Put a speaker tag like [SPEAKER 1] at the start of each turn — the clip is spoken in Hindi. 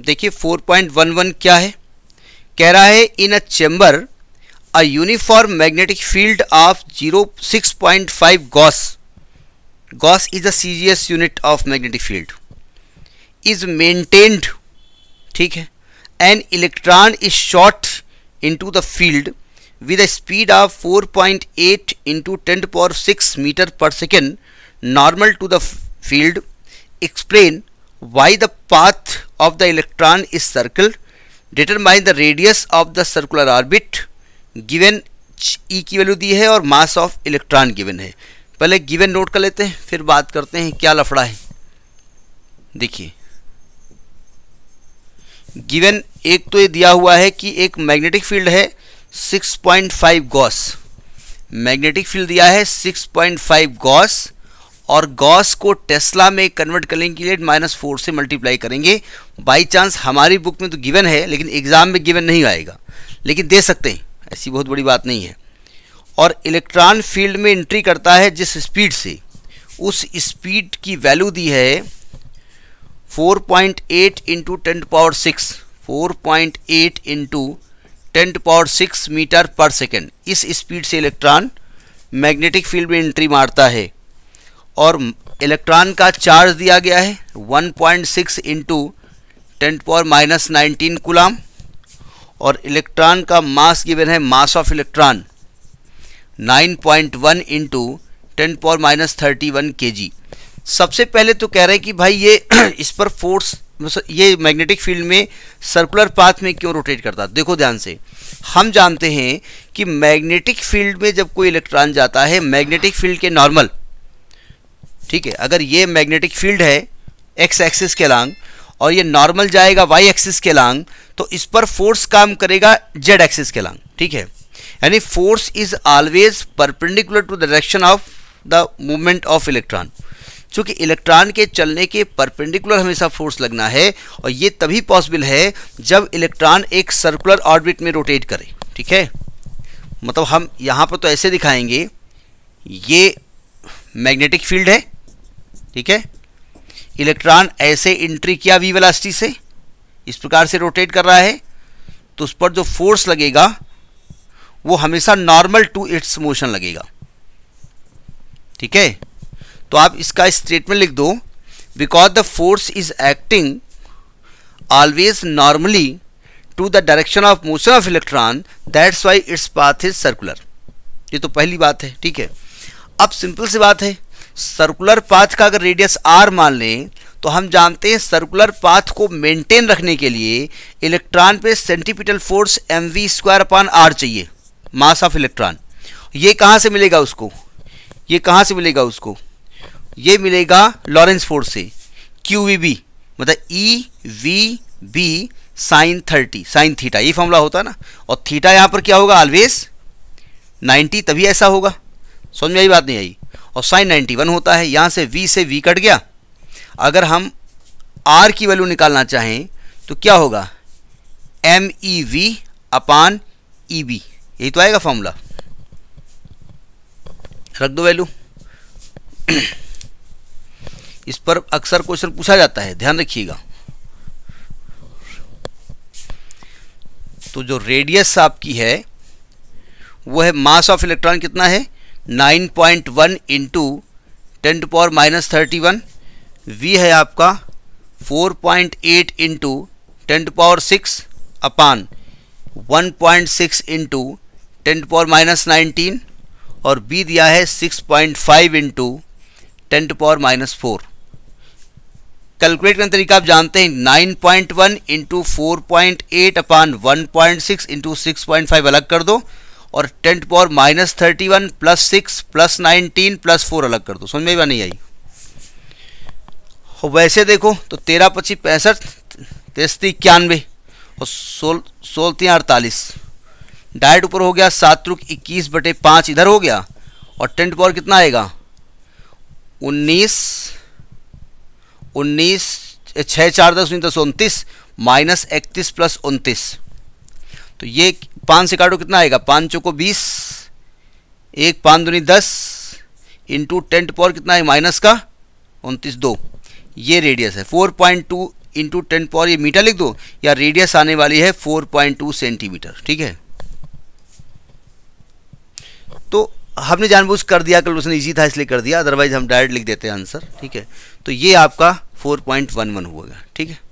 [SPEAKER 1] देखिए 4.11 क्या है कह रहा है in a chamber a uniform magnetic field of 0.6.5 gauss gauss is a CGS unit of magnetic field is maintained ठीक है an electron is shot into the field with a speed of 4.8 eight into ten power six metre per second normal to the field explain why the path of the electron is circle determine the radius of the circular orbit given e e की वैल्यू दी है और मास ऑफ इलेक्ट्रॉन गिवन है पहले गिवन नोट कर लेते हैं फिर बात करते हैं क्या लफड़ा है देखिए गिवन एक तो ये दिया हुआ है कि एक मैग्नेटिक फील्ड है 6.5 गॉस मैग्नेटिक फील्ड दिया है 6.5 गॉस और गॉस को टेस्ला में कन्वर्ट करने के लिए माइनस फोर से मल्टीप्लाई करेंगे बाई चांस हमारी बुक में तो गिवन है लेकिन एग्ज़ाम में गिवन नहीं आएगा लेकिन दे सकते हैं ऐसी बहुत बड़ी बात नहीं है और इलेक्ट्रॉन फील्ड में एंट्री करता है जिस स्पीड से उस स्पीड की वैल्यू दी है 4.8 point eight into ten power six four point eight into ten power six metre per second इस स्पीड से इलेक्ट्रॉन मैग्नेटिक फील्ड में एंट्री मारता है और इलेक्ट्रॉन का चार्ज दिया गया है 1.6 point six into ten power minus nineteen coulomb और इलेक्ट्रॉन का मास गिवन है mass of electron 9.1 point one into ten power minus thirty one K G सबसे पहले तो कह रहे हैं कि भाई ये इस पर फोर्स मतलब ये मैग्नेटिक फील्ड में सर्कुलर पाथ में क्यों रोटेट करता है देखो ध्यान से हम जानते हैं कि मैग्नेटिक फील्ड में जब कोई इलेक्ट्रॉन जाता है मैग्नेटिक फील्ड के नॉर्मल ठीक है अगर ये मैग्नेटिक फील्ड है एक्स एक्सिस के लांग और ये नॉर्मल जाएगा वाई एक्सिस के लांग तो इस पर फोर्स काम करेगा जेड एक्सिस के लांग ठीक है यानी force is always perpendicular to the direction of the movement of electron चूंकि इलेक्ट्रॉन के चलने के परपेंडिकुलर हमेशा फोर्स लगना है और ये तभी पॉसिबल है जब इलेक्ट्रॉन एक सर्कुलर ऑर्बिट में रोटेट करे ठीक है मतलब हम यहाँ पर तो ऐसे दिखाएंगे ये मैग्नेटिक फील्ड है ठीक है इलेक्ट्रॉन ऐसे एंट्री किया वी वेलासिटी से इस प्रकार से रोटेट कर रहा है तो उस पर जो फोर्स लगेगा वो हमेशा नॉर्मल टू इट्स मोशन लगेगा ठीक है तो आप इसका स्टेटमेंट लिख दो because the force is acting always normally to the direction of motion of electron that's why its path is circular ये तो पहली बात है ठीक है अब सिंपल सी बात है सर्कुलर पाथ का अगर रेडियस आर मान लें तो हम जानते हैं सर्कुलर पाथ को मेंटेन रखने के लिए इलेक्ट्रॉन पे centripetal force M V square upon R चाहिए मास ऑफ इलेक्ट्रॉन ये कहाँ से मिलेगा उसको ये कहाँ से मिलेगा उसको ये मिलेगा लॉरेंस फोर्स से क्यू वी बी मतलब e V B sine thirty sine theta ये फॉर्मूला होता ना और थीटा यहाँ पर क्या होगा ऑलवेज नाइन्टी तभी ऐसा होगा समझ में आई बात नहीं आई और साइन 91 होता है यहाँ से v से v कट गया अगर हम r की वैल्यू निकालना चाहें तो क्या होगा M E V upon E B यही तो आएगा फॉर्मूला रख दो वैल्यू इस पर अक्सर क्वेश्चन पूछा जाता है ध्यान रखिएगा तो जो रेडियस आपकी है वो है मास ऑफ इलेक्ट्रॉन कितना है nine point one into ten to power minus thirty one V है आपका four point eight into ten to power six upon one point six into ten to power minus nineteen और बी दिया है six point five into ten to power minus four calculate करने तरीका आप जानते हैं nine point one into four point eight upon one point six into six point five अलग कर दो और ten to power minus thirty one plus six plus nineteen plus four अलग कर दो समझ में नहीं आई और वैसे देखो तो तेरह पच्चीस पैंसठ तेस्ती इक्यानवे और सोल सोलती अड़तालीस डायरेक्ट ऊपर हो गया सात रुक इक्कीस बटे पाँच इधर हो गया और टेन टू पावर कितना आएगा उन्नीस उन्नीस छः चार दस उन्नीस दस उनतीस माइनस इकतीस प्लस उनतीस तो ये पाँच से काटो कितना आएगा पाँच चौको बीस एक पाँच दूनी दस इंटू टेन पावर कितना है माइनस का उनतीस दो ये रेडियस है four point two into ten power ये मीटर लिख दो या रेडियस आने वाली है फोर पॉइंट टू सेंटीमीटर ठीक है तो हमने जानबूझ कर दिया उसने ईजी था इसलिए कर दिया अदरवाइज हम डायरेक्ट लिख देते हैं आंसर ठीक है तो ये आपका फोर पॉइंट वन वन हुआ ठीक है